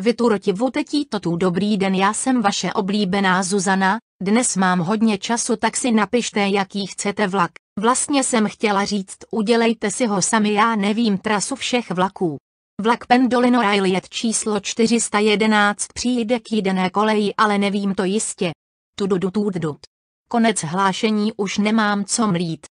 Vyturoti vutetí totů dobrý den já jsem vaše oblíbená Zuzana, dnes mám hodně času tak si napište jaký chcete vlak. Vlastně jsem chtěla říct udělejte si ho sami já nevím trasu všech vlaků. Vlak Pendolino je číslo 411 přijde k jedené koleji ale nevím to jistě. Tududududud. Konec hlášení už nemám co mlít.